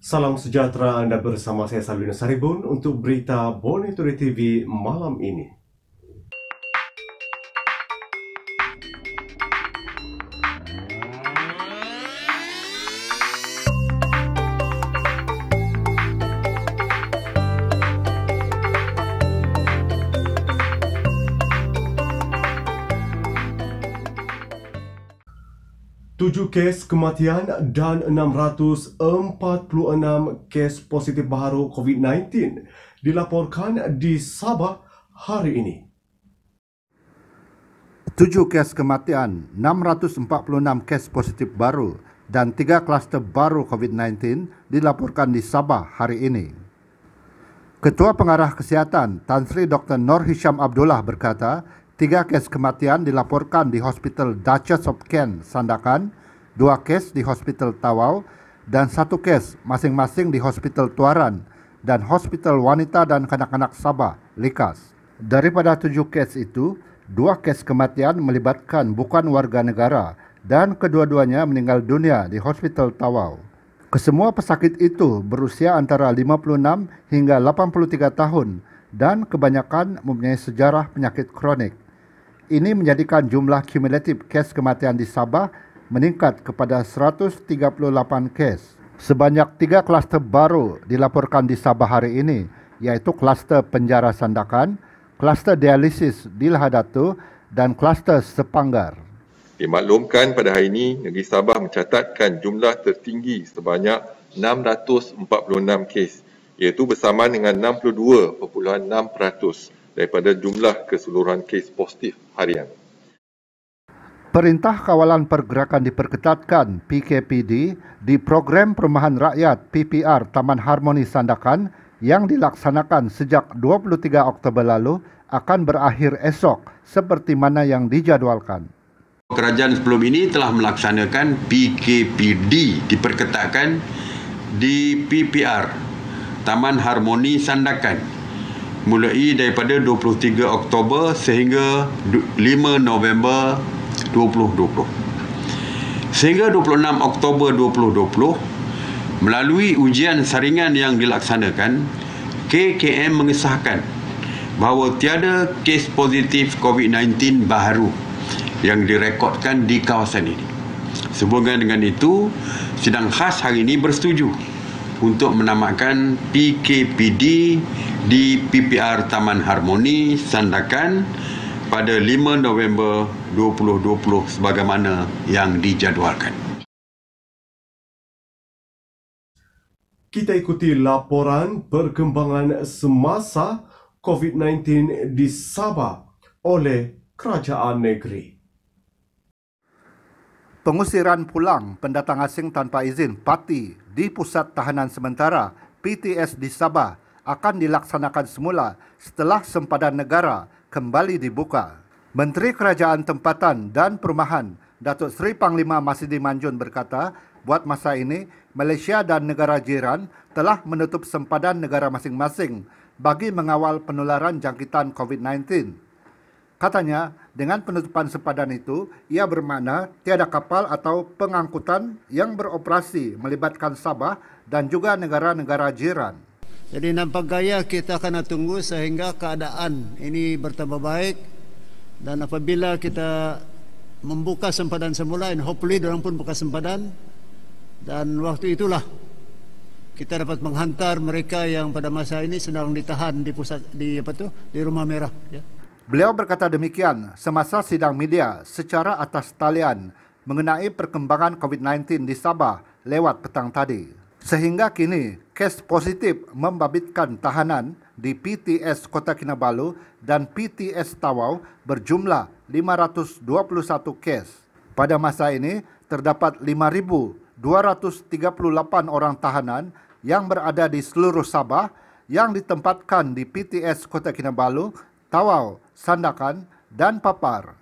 Salam sejahtera anda bersama saya Salwina Saribun untuk berita Bonitori TV malam ini. 7 kes kematian dan 646 kes positif baru COVID-19 dilaporkan di Sabah hari ini. 7 kes kematian, 646 kes positif baru dan 3 kluster baru COVID-19 dilaporkan di Sabah hari ini. Ketua Pengarah Kesihatan Tan Sri Dr. Nur Hisham Abdullah berkata, tiga kes kematian dilaporkan di Hospital Duchess of Kent, Sandakan, dua kes di Hospital Tawau dan satu kes masing-masing di Hospital Tuaran dan Hospital Wanita dan Kanak-kanak Sabah, Likas. Daripada tujuh kes itu, dua kes kematian melibatkan bukan warga negara dan kedua-duanya meninggal dunia di Hospital Tawau. Kesemua pesakit itu berusia antara 56 hingga 83 tahun dan kebanyakan mempunyai sejarah penyakit kronik. Ini menjadikan jumlah kumulatif kes kematian di Sabah meningkat kepada 138 kes. Sebanyak tiga kluster baru dilaporkan di Sabah hari ini, iaitu kluster penjara sandakan, kluster dialisis di Lahadatu dan kluster sepanggar. Dimaklumkan pada hari ini, negeri Sabah mencatatkan jumlah tertinggi sebanyak 646 kes, iaitu bersama dengan 62.6% daripada jumlah keseluruhan kes positif harian. Perintah Kawalan Pergerakan Diperketatkan PKPD di Program Perumahan Rakyat PPR Taman Harmoni Sandakan yang dilaksanakan sejak 23 Oktober lalu akan berakhir esok seperti mana yang dijadwalkan. Kerajaan sebelum ini telah melaksanakan PKPD diperketatkan di PPR Taman Harmoni Sandakan mulai daripada 23 Oktober sehingga 5 November 2020 Sehingga 26 Oktober 2020 Melalui ujian saringan yang dilaksanakan KKM mengesahkan bahawa tiada kes positif COVID-19 baru yang direkodkan di kawasan ini. Sehubungan dengan itu, sidang khas hari ini bersetuju untuk menamakan PKPD di PPR Taman Harmoni Sandakan pada 5 November 2020 sebagaimana yang dijadualkan. Kita ikuti laporan perkembangan semasa COVID-19 di Sabah oleh Kerajaan Negeri. Pengusiran pulang pendatang asing tanpa izin parti di Pusat Tahanan Sementara PTS di Sabah akan dilaksanakan semula setelah sempadan negara kembali dibuka. Menteri Kerajaan Tempatan dan Perumahan Datuk Seri Panglima Masidi Manjun berkata, buat masa ini Malaysia dan negara jiran telah menutup sempadan negara masing-masing bagi mengawal penularan jangkitan COVID-19. Katanya, dengan penutupan sempadan itu, ia bermakna tiada kapal atau pengangkutan yang beroperasi melibatkan Sabah dan juga negara-negara jiran. Jadi nampak gaya kita kena tunggu sehingga keadaan ini bertambah baik dan apabila kita membuka sempadan semula and hopefully orang pun buka sempadan dan waktu itulah kita dapat menghantar mereka yang pada masa ini sedang ditahan di pusat di apa tu di rumah merah ya. Beliau berkata demikian semasa sidang media secara atas talian mengenai perkembangan COVID-19 di Sabah lewat petang tadi. Sehingga kini, kes positif membabitkan tahanan di PTS Kota Kinabalu dan PTS Tawau berjumlah 521 kes. Pada masa ini, terdapat 5,238 orang tahanan yang berada di seluruh Sabah yang ditempatkan di PTS Kota Kinabalu, Tawau, Sandakan, dan Papar.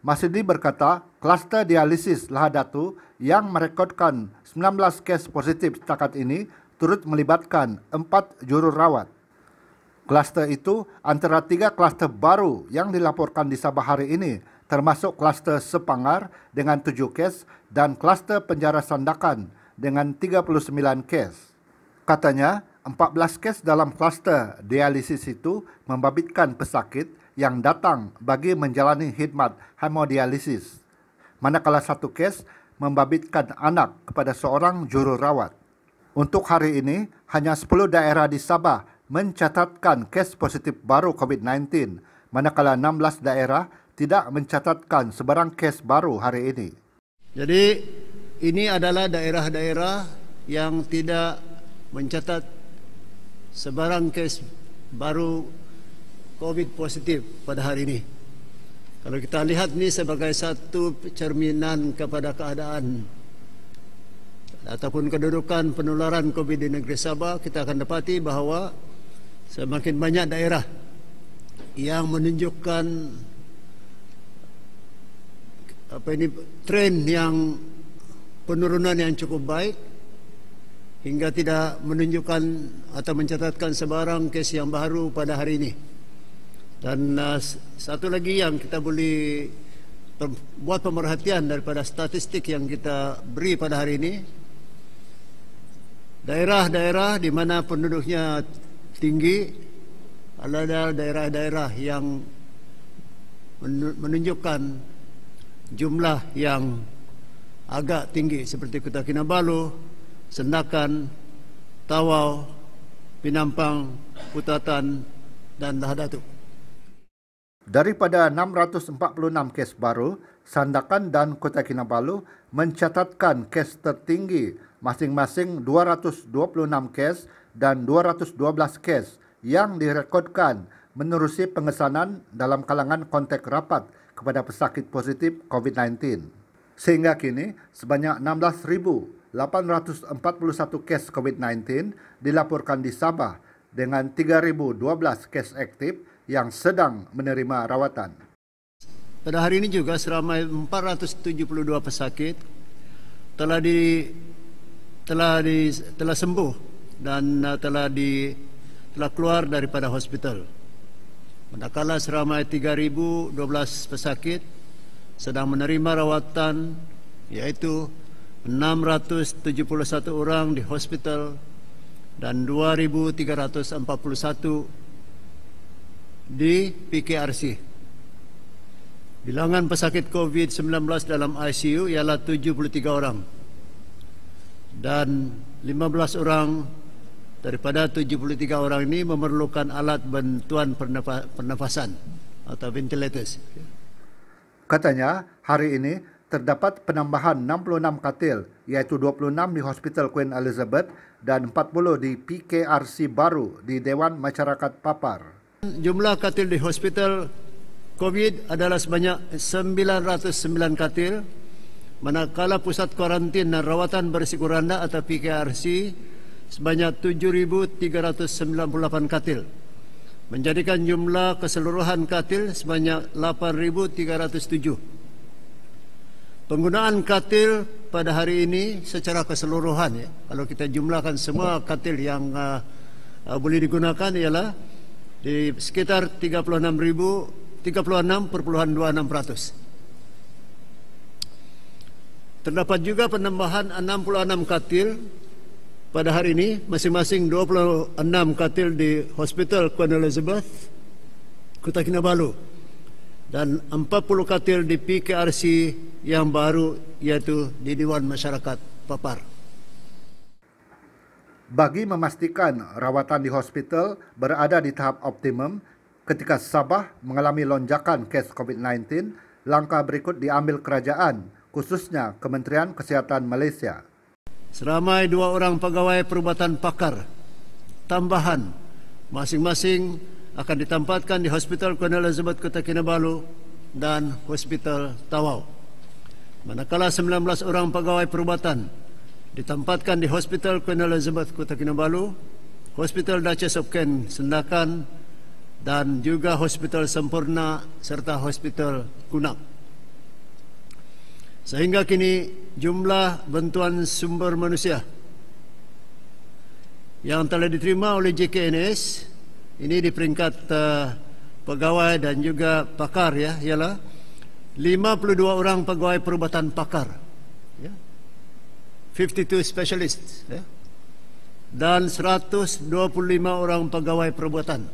Masidi berkata, kluster dialisis Lahadatu yang merekodkan 19 kes positif setakat ini turut melibatkan 4 jururawat. Kluster itu antara tiga kluster baru yang dilaporkan di Sabah hari ini termasuk kluster Sepangar dengan 7 kes dan kluster penjara Sandakan dengan 39 kes. Katanya, 14 kes dalam kluster dialisis itu membabitkan pesakit yang datang bagi menjalani khidmat hemodialisis. Manakala satu kes membabitkan anak kepada seorang jururawat. Untuk hari ini, hanya 10 daerah di Sabah mencatatkan kes positif baru COVID-19, manakala 16 daerah tidak mencatatkan sebarang kes baru hari ini. Jadi, ini adalah daerah-daerah yang tidak mencatat sebarang kes baru COVID positif pada hari ini. Kalau kita lihat ini sebagai satu cerminan kepada keadaan ataupun kedudukan penularan COVID di negeri Sabah, kita akan dapati bahawa semakin banyak daerah yang menunjukkan apa ini tren yang penurunan yang cukup baik hingga tidak menunjukkan atau mencatatkan sebarang kes yang baru pada hari ini dan uh, satu lagi yang kita boleh buat pemerhatian daripada statistik yang kita beri pada hari ini daerah-daerah di mana penduduknya tinggi adalah daerah-daerah yang menunjukkan jumlah yang agak tinggi seperti Kota Kinabalu, Sendakan, Tawau, Pinampang, Putatan dan Lahadatuk. Daripada 646 kes baru, Sandakan dan Kota Kinabalu mencatatkan kes tertinggi masing-masing 226 kes dan 212 kes yang direkodkan menerusi pengesanan dalam kalangan kontak rapat kepada pesakit positif COVID-19. Sehingga kini, sebanyak 16,841 kes COVID-19 dilaporkan di Sabah dengan 3,012 kes aktif yang sedang menerima rawatan. Pada hari ini juga seramai 472 pesakit telah di telah di telah sembuh dan uh, telah di telah keluar daripada hospital. Manakala seramai 3012 pesakit sedang menerima rawatan iaitu 671 orang di hospital dan 2341 di PKRC. Bilangan pesakit COVID-19 dalam ICU ialah 73 orang dan 15 orang daripada 73 orang ini memerlukan alat bantuan pernafasan atau ventilators. Katanya hari ini terdapat penambahan 66 katil iaitu 26 di Hospital Queen Elizabeth dan 40 di PKRC baru di Dewan Masyarakat Papar. Jumlah katil di hospital COVID adalah sebanyak 909 katil manakala pusat kuarantin dan rawatan berisiko rendah atau PKRC sebanyak 7398 katil menjadikan jumlah keseluruhan katil sebanyak 8307 penggunaan katil pada hari ini secara keseluruhan ya kalau kita jumlahkan semua katil yang uh, uh, boleh digunakan ialah di sekitar 36.000 36,26 ratus. Terdapat juga penambahan 66 katil pada hari ini, masing-masing 26 katil di Hospital Queen Elizabeth, Kota Kinabalu, dan 40 katil di PKRC yang baru, yaitu di Dewan Masyarakat Papar. Bagi memastikan rawatan di hospital berada di tahap optimum ketika Sabah mengalami lonjakan kes COVID-19, langkah berikut diambil kerajaan, khususnya Kementerian Kesihatan Malaysia. Seramai dua orang pegawai perubatan pakar tambahan masing-masing akan ditempatkan di Hospital Queen Elizabeth Kota Kinabalu dan Hospital Tawau. Manakala 19 orang pegawai perubatan ditempatkan di Hospital Queen Elizabeth Kota Kinabalu, Hospital Duchess of Kent Sendakan dan juga Hospital Sempurna serta Hospital Kunak. Sehingga kini jumlah bantuan sumber manusia yang telah diterima oleh JKNS ini di peringkat uh, pegawai dan juga pakar ya ialah 52 orang pegawai perubatan pakar 52 specialist ya, dan 125 orang pegawai perubatan.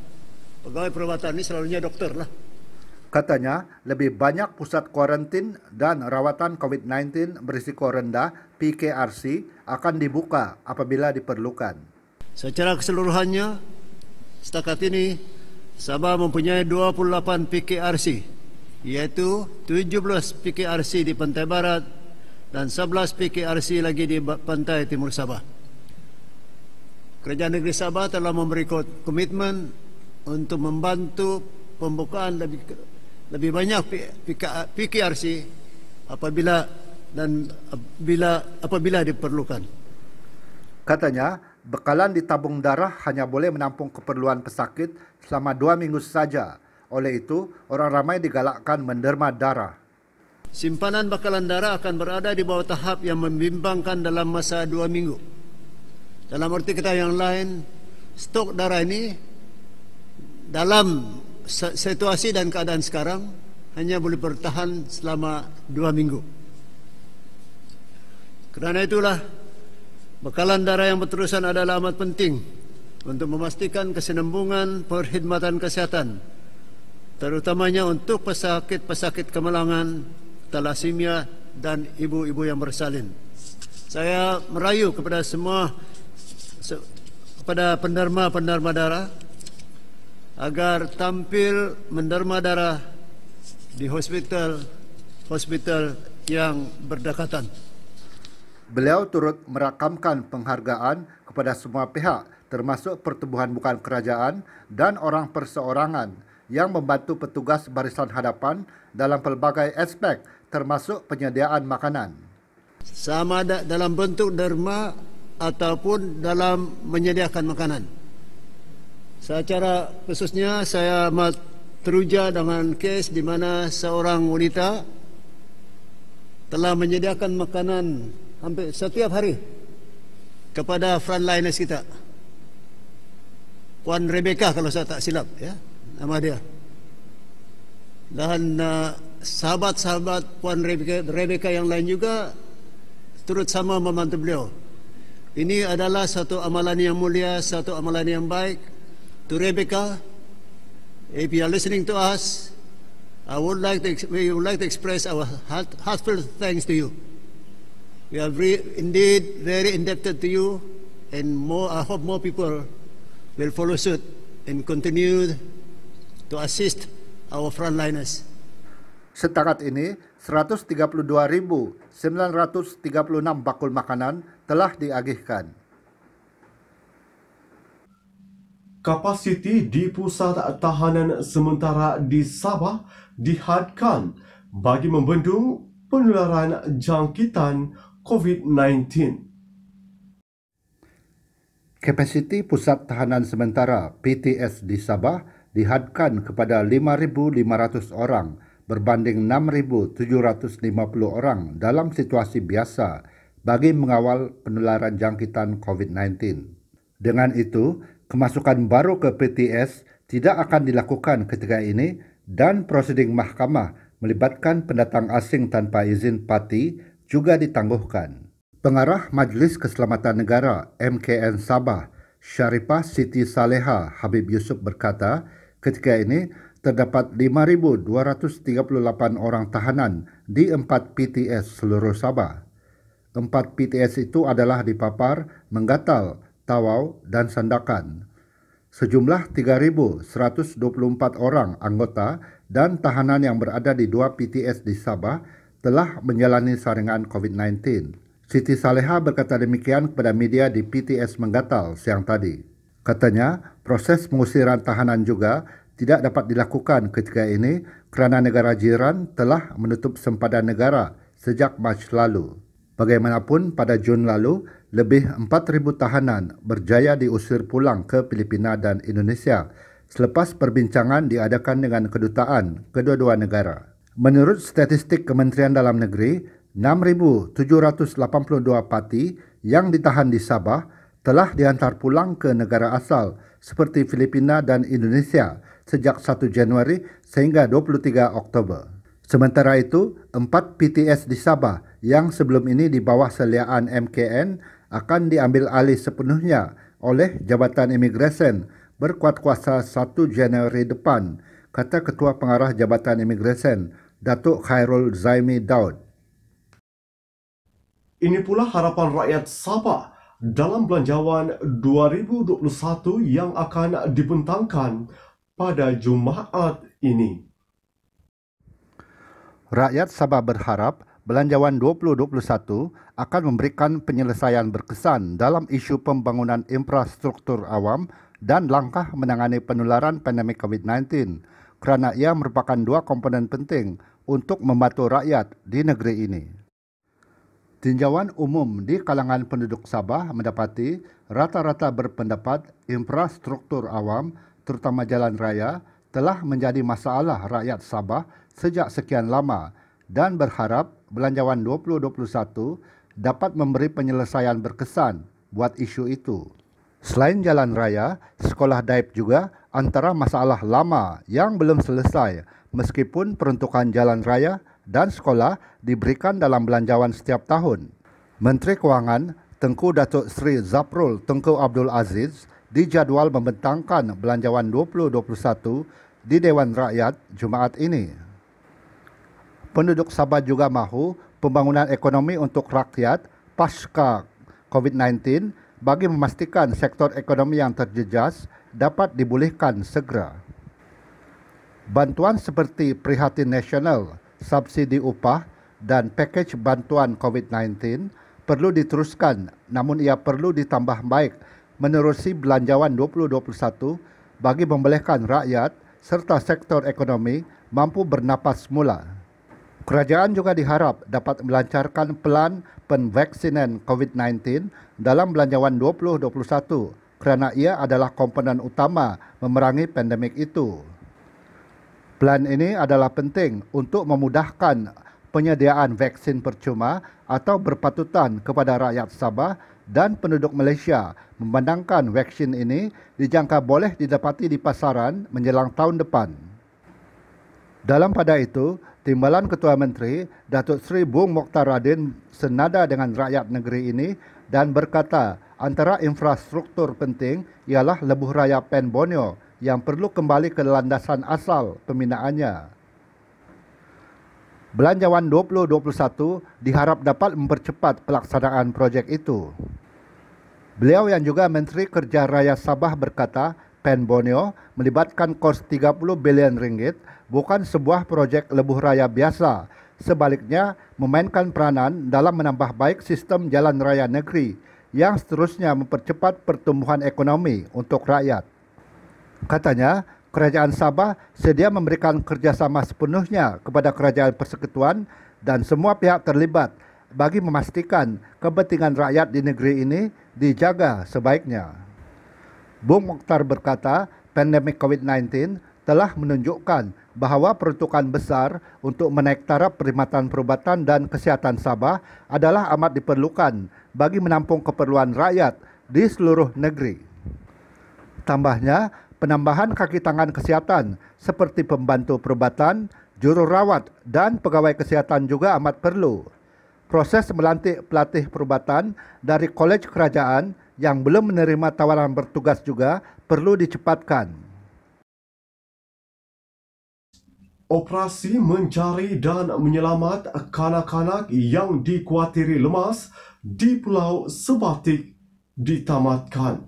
Pegawai perubatan ini selalunya doktor lah. Katanya, lebih banyak pusat kuarantin dan rawatan COVID-19 berisiko rendah PKRC akan dibuka apabila diperlukan. Secara keseluruhannya, setakat ini Sabah mempunyai 28 PKRC, iaitu 17 PKRC di Pantai Barat, dan 11 PKRC lagi di pantai timur Sabah. Kerajaan Negeri Sabah telah memberi komitmen untuk membantu pembukaan lebih lebih banyak PKRC apabila dan bila apabila diperlukan. Katanya, bekalan di tabung darah hanya boleh menampung keperluan pesakit selama dua minggu saja. Oleh itu, orang ramai digalakkan menderma darah simpanan bakalan darah akan berada di bawah tahap yang membimbangkan dalam masa dua minggu. Dalam arti kata yang lain, stok darah ini dalam situasi dan keadaan sekarang hanya boleh bertahan selama dua minggu. Kerana itulah, bekalan darah yang berterusan adalah amat penting untuk memastikan kesinambungan perkhidmatan kesihatan, terutamanya untuk pesakit-pesakit kemalangan Talasimia dan ibu-ibu yang bersalin. Saya merayu kepada semua kepada penderma-penderma darah agar tampil menderma darah di hospital hospital yang berdekatan. Beliau turut merakamkan penghargaan kepada semua pihak termasuk pertubuhan bukan kerajaan dan orang perseorangan yang membantu petugas barisan hadapan dalam pelbagai aspek termasuk penyediaan makanan. Sama ada dalam bentuk derma ataupun dalam menyediakan makanan. Secara khususnya saya amat teruja dengan kes di mana seorang wanita telah menyediakan makanan hampir setiap hari kepada frontliners kita. Puan Rebecca kalau saya tak silap ya nama dia. Dan uh, sahabat-sahabat Puan Rebecca, Rebecca yang lain juga turut sama membantu beliau. Ini adalah satu amalan yang mulia, satu amalan yang baik. To Rebecca, if you are listening to us, I would like to, we would like to express our heart, heartfelt thanks to you. We are very, indeed very indebted to you and more, I hope more people will follow suit and continue to assist our frontliners. Setakat ini, 132,936 bakul makanan telah diagihkan. Kapasiti di pusat tahanan sementara di Sabah dihadkan bagi membendung penularan jangkitan COVID-19. Kapasiti pusat tahanan sementara PTS di Sabah dihadkan kepada 5,500 orang berbanding 6,750 orang dalam situasi biasa bagi mengawal penularan jangkitan COVID-19. Dengan itu, kemasukan baru ke PTS tidak akan dilakukan ketika ini dan prosiding mahkamah melibatkan pendatang asing tanpa izin parti juga ditangguhkan. Pengarah Majlis Keselamatan Negara MKN Sabah, Syarifah Siti Saleha Habib Yusuf berkata, ketika ini terdapat 5238 orang tahanan di empat PTS seluruh Sabah. Empat PTS itu adalah di Papar, Menggatal, Tawau dan Sandakan. Sejumlah 3124 orang anggota dan tahanan yang berada di dua PTS di Sabah telah menjalani saringan COVID-19. Siti Saleha berkata demikian kepada media di PTS Menggatal siang tadi. Katanya, proses mengusiran tahanan juga tidak dapat dilakukan ketika ini kerana negara jiran telah menutup sempadan negara sejak Mac lalu. Bagaimanapun, pada Jun lalu, lebih 4,000 tahanan berjaya diusir pulang ke Filipina dan Indonesia selepas perbincangan diadakan dengan kedutaan kedua-dua negara. Menurut statistik Kementerian Dalam Negeri, 6,782 parti yang ditahan di Sabah telah dihantar pulang ke negara asal seperti Filipina dan Indonesia sejak 1 Januari sehingga 23 Oktober. Sementara itu, empat PTS di Sabah yang sebelum ini di bawah seliaan MKN akan diambil alih sepenuhnya oleh Jabatan Imigresen berkuat kuasa 1 Januari depan, kata Ketua Pengarah Jabatan Imigresen, Datuk Khairul Zaimi Daud. Ini pula harapan rakyat Sabah dalam belanjawan 2021 yang akan dibentangkan pada Jumaat ini. Rakyat Sabah berharap belanjawan 2021 akan memberikan penyelesaian berkesan dalam isu pembangunan infrastruktur awam dan langkah menangani penularan pandemik COVID-19 kerana ia merupakan dua komponen penting untuk membantu rakyat di negeri ini. Tinjauan umum di kalangan penduduk Sabah mendapati rata-rata berpendapat infrastruktur awam terutama jalan raya, telah menjadi masalah rakyat Sabah sejak sekian lama dan berharap Belanjawan 2021 dapat memberi penyelesaian berkesan buat isu itu. Selain jalan raya, sekolah daib juga antara masalah lama yang belum selesai meskipun peruntukan jalan raya dan sekolah diberikan dalam belanjawan setiap tahun. Menteri Kewangan Tengku Datuk Sri Zaprul Tengku Abdul Aziz dijadual membentangkan belanjawan 2021 di Dewan Rakyat Jumaat ini. Penduduk Sabah juga mahu pembangunan ekonomi untuk rakyat pasca COVID-19 bagi memastikan sektor ekonomi yang terjejas dapat dibulihkan segera. Bantuan seperti prihatin nasional, subsidi upah dan pakej bantuan COVID-19 perlu diteruskan namun ia perlu ditambah baik menerusi belanjawan 2021 bagi membolehkan rakyat serta sektor ekonomi mampu bernafas semula. Kerajaan juga diharap dapat melancarkan pelan penvaksinan COVID-19 dalam belanjawan 2021 kerana ia adalah komponen utama memerangi pandemik itu. Pelan ini adalah penting untuk memudahkan penyediaan vaksin percuma atau berpatutan kepada rakyat Sabah dan penduduk Malaysia memandangkan vaksin ini dijangka boleh didapati di pasaran menjelang tahun depan. Dalam pada itu, Timbalan Ketua Menteri Datuk Seri Bung Mokhtar Radin senada dengan rakyat negeri ini dan berkata antara infrastruktur penting ialah lebuh raya Pen yang perlu kembali ke landasan asal pembinaannya. Belanjawan 2021 diharap dapat mempercepat pelaksanaan projek itu. Beliau yang juga Menteri Kerja Raya Sabah berkata, Pen Bonio melibatkan kos 30 bilion ringgit bukan sebuah projek lebuh raya biasa. Sebaliknya, memainkan peranan dalam menambah baik sistem jalan raya negeri yang seterusnya mempercepat pertumbuhan ekonomi untuk rakyat. Katanya, Kerajaan Sabah sedia memberikan kerjasama sepenuhnya kepada Kerajaan Persekutuan dan semua pihak terlibat bagi memastikan kepentingan rakyat di negeri ini dijaga sebaiknya. Bung Mokhtar berkata, pandemik COVID-19 telah menunjukkan bahawa peruntukan besar untuk menaik taraf perkhidmatan perubatan dan kesihatan Sabah adalah amat diperlukan bagi menampung keperluan rakyat di seluruh negeri. Tambahnya, penambahan kaki tangan kesihatan seperti pembantu perubatan, jururawat dan pegawai kesihatan juga amat perlu. Proses melantik pelatih perubatan dari kolej kerajaan yang belum menerima tawaran bertugas juga perlu dicepatkan. Operasi mencari dan menyelamat kanak-kanak yang dikuatiri lemas di Pulau Sebatik ditamatkan.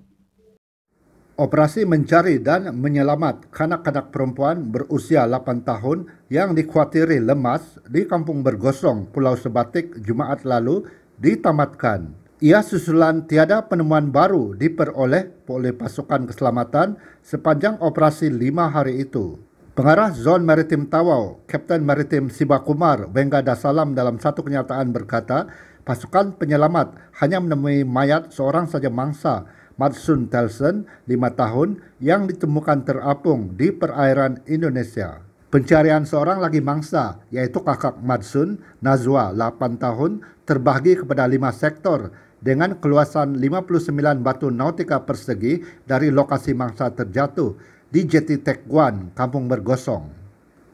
Operasi mencari dan menyelamat kanak-kanak perempuan berusia 8 tahun yang dikhawatiri lemas di Kampung Bergosong, Pulau Sebatik, Jumaat lalu ditamatkan. Ia susulan tiada penemuan baru diperoleh oleh pasukan keselamatan sepanjang operasi lima hari itu. Pengarah Zon Maritim Tawau, Kapten Maritim Sibakumar Kumar Bengga Dasalam dalam satu kenyataan berkata, pasukan penyelamat hanya menemui mayat seorang saja mangsa Matsun Telson, 5 tahun, yang ditemukan terapung di perairan Indonesia. Pencarian seorang lagi mangsa, yaitu kakak Matsun, Nazwa, 8 tahun, terbagi kepada 5 sektor dengan keluasan 59 batu nautika persegi dari lokasi mangsa terjatuh di Jeti Tekwan, Kampung Bergosong.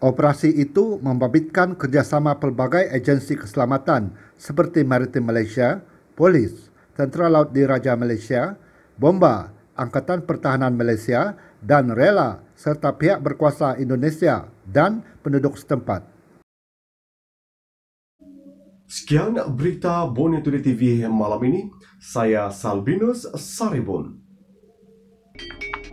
Operasi itu membabitkan kerjasama pelbagai agensi keselamatan seperti Maritim Malaysia, Polis, Tentera Laut Diraja Malaysia, bomba Angkatan Pertahanan Malaysia dan rela serta pihak berkuasa Indonesia dan penduduk setempat. Sekian berita Bonnie Today TV malam ini. Saya Salbinus Saribun. Thank you.